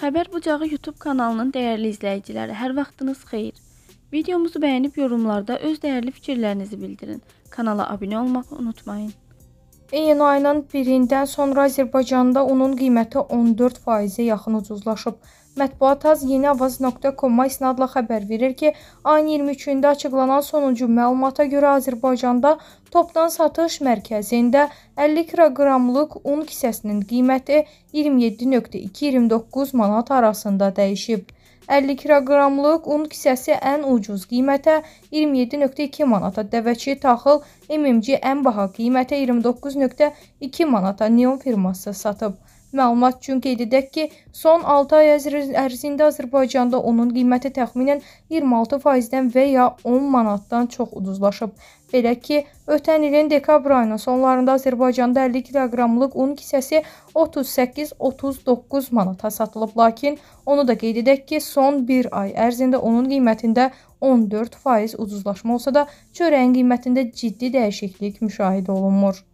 Xəbər bucağı YouTube kanalının dəyərli izləyiciləri, hər vaxtınız xeyir. Videomuzu bəyənib yorumlarda öz dəyərli fikirlərinizi bildirin. Kanala abunə olmağı unutmayın. Iyun ayının 1-dən sonra Azərbaycanda unun qiyməti 14%-ə yaxın ucuzlaşıb. Mətbuat az yeniavaz.com-a isnadla xəbər verir ki, ayın 23-də açıqlanan sonuncu məlumata görə Azərbaycanda topdan satış mərkəzində 50 kiloqramlıq un kisəsinin qiyməti 27.2-29 manat arasında dəyişib. 50 kiloqramlıq un kisəsi ən ucuz qiymətə 27.2 manata, dəvəçi taxıl MMC ən baha qiymətə 29.2 manata Neon firması satıb. Məlumat üçün qeyd edək ki, son 6 ay ərzində Azərbaycanda onun qiyməti təxminən 26%-dən və ya 10 manatdan çox uduzlaşıb. Belə ki, ötən ilin dekabr ayının sonlarında Azərbaycanda 50 kiloqramlıq un kisəsi 38-39 manata satılıb, lakin onu da qeyd edək ki, son 1 ay ərzində onun qiymətində 14% uduzlaşma olsa da, çörəyin qiymətində ciddi dəyişiklik müşahidə olunmur.